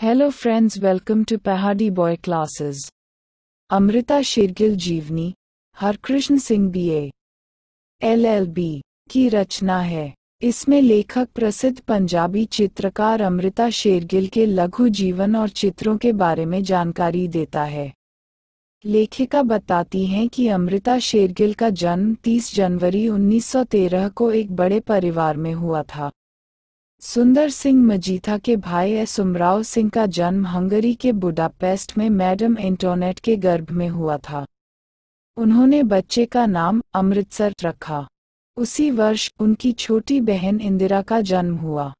Hello friends welcome to Pahadi boy classes Amrita Shergil जीवनी Harkrishan Singh B LLB L L B की रचना है इसमें लेखक प्रसिद्ध पंजाबी चित्रकार अमृता शेरगिल के लघु जीवन और चित्रों के बारे में जानकारी देता है लेखिका बताती हैं कि अमृता शेरगिल का जन्म 30 जनवरी 1913 को एक बड़े परिवार में हुआ था सुंदर सिंह मजीथा के भाई एस उमराव सिंह का जन्म हंगरी के बुडापेस्ट में मैडम इंटोनेट के गर्भ में हुआ था उन्होंने बच्चे का नाम अमृतसर रखा उसी वर्ष उनकी छोटी बहन इंदिरा का जन्म हुआ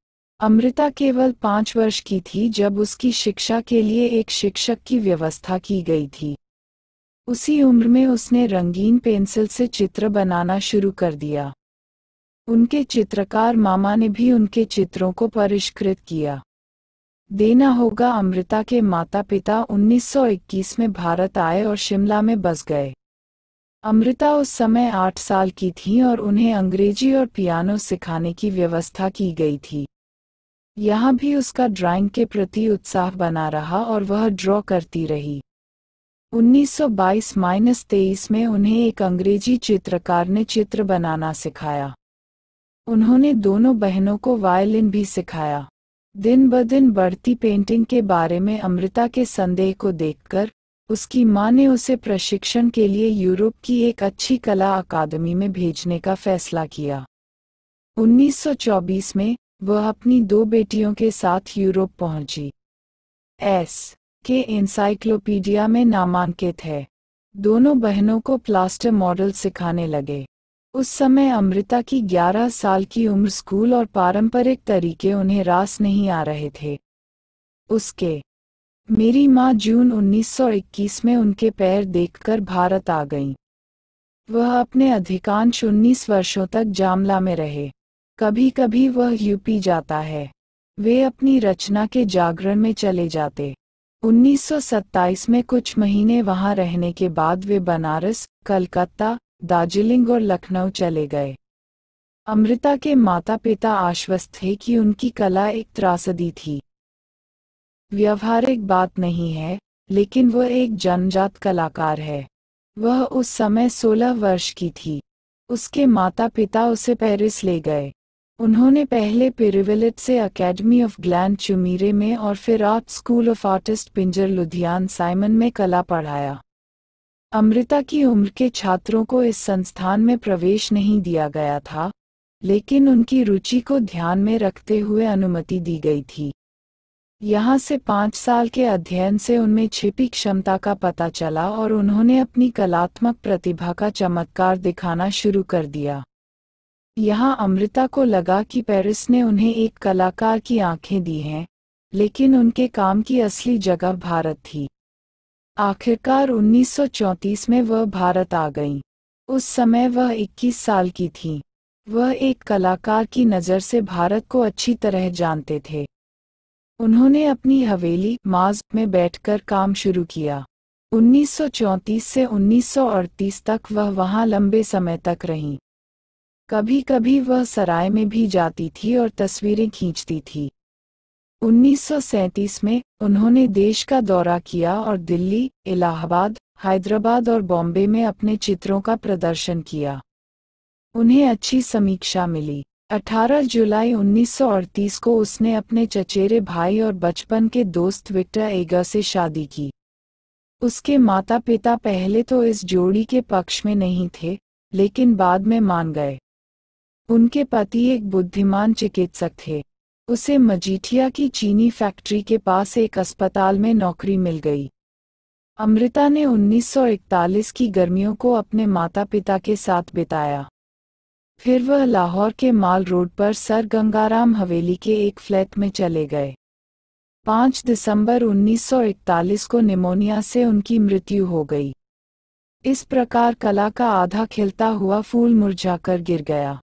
अमृता केवल पाँच वर्ष की थी जब उसकी शिक्षा के लिए एक शिक्षक की व्यवस्था की गई थी उसी उम्र में उसने रंगीन पेंसिल से चित्र बनाना शुरू कर दिया उनके चित्रकार मामा ने भी उनके चित्रों को परिष्कृत किया देना होगा अमृता के माता पिता 1921 में भारत आए और शिमला में बस गए अमृता उस समय आठ साल की थी और उन्हें अंग्रेजी और पियानो सिखाने की व्यवस्था की गई थी यहाँ भी उसका ड्राइंग के प्रति उत्साह बना रहा और वह ड्रॉ करती रही 1922-23 में उन्हें एक अंग्रेजी चित्रकार ने चित्र बनाना सिखाया उन्होंने दोनों बहनों को वायलिन भी सिखाया दिन ब दिन बढ़ती पेंटिंग के बारे में अमृता के संदेह को देखकर उसकी मां ने उसे प्रशिक्षण के लिए यूरोप की एक अच्छी कला अकादमी में भेजने का फैसला किया 1924 में वह अपनी दो बेटियों के साथ यूरोप पहुंची एस के इंसाइक्लोपीडिया में नामांकित है दोनों बहनों को प्लास्टर मॉडल सिखाने लगे उस समय अमृता की 11 साल की उम्र स्कूल और पारंपरिक तरीके उन्हें रास नहीं आ रहे थे उसके मेरी माँ जून 1921 में उनके पैर देखकर भारत आ गईं। वह अपने अधिकांश 19 वर्षों तक जामला में रहे कभी कभी वह यूपी जाता है वे अपनी रचना के जागरण में चले जाते 1927 में कुछ महीने वहां रहने के बाद वे बनारस कलकत्ता दार्जिलिंग और लखनऊ चले गए अमृता के माता पिता आश्वस्त थे कि उनकी कला एक त्रासदी थी व्यवहारिक बात नहीं है लेकिन वह एक जनजात कलाकार है वह उस समय सोलह वर्ष की थी उसके माता पिता उसे पेरिस ले गए उन्होंने पहले पिरिविलिट से एकेडमी ऑफ ग्लैंड चुमीरे में और फिर आर्ट स्कूल ऑफ आर्टिस्ट पिंजर लुधियान साइमन में कला पढ़ाया अमृता की उम्र के छात्रों को इस संस्थान में प्रवेश नहीं दिया गया था लेकिन उनकी रुचि को ध्यान में रखते हुए अनुमति दी गई थी यहाँ से पाँच साल के अध्ययन से उनमें छिपी क्षमता का पता चला और उन्होंने अपनी कलात्मक प्रतिभा का चमत्कार दिखाना शुरू कर दिया यहाँ अमृता को लगा कि पेरिस ने उन्हें एक कलाकार की आंखें दी हैं लेकिन उनके काम की असली जगह भारत थी आखिरकार 1934 में वह भारत आ गईं। उस समय वह 21 साल की थी वह एक कलाकार की नज़र से भारत को अच्छी तरह जानते थे उन्होंने अपनी हवेली माज में बैठकर काम शुरू किया 1934 से 1938 तक वह वहां लंबे समय तक रहीं कभी कभी वह सराय में भी जाती थी और तस्वीरें खींचती थी 1937 में उन्होंने देश का दौरा किया और दिल्ली इलाहाबाद हैदराबाद और बॉम्बे में अपने चित्रों का प्रदर्शन किया उन्हें अच्छी समीक्षा मिली 18 जुलाई 1938 को उसने अपने चचेरे भाई और बचपन के दोस्त विक्टर एगा से शादी की उसके माता पिता पहले तो इस जोड़ी के पक्ष में नहीं थे लेकिन बाद में मान गए उनके पति एक बुद्धिमान चिकित्सक थे उसे मजीठिया की चीनी फैक्ट्री के पास एक अस्पताल में नौकरी मिल गई अमृता ने 1941 की गर्मियों को अपने माता पिता के साथ बिताया फिर वह लाहौर के माल रोड पर सर गंगाराम हवेली के एक फ्लैट में चले गए 5 दिसंबर 1941 को निमोनिया से उनकी मृत्यु हो गई इस प्रकार कला का आधा खिलता हुआ फूल मुरझाकर गिर गया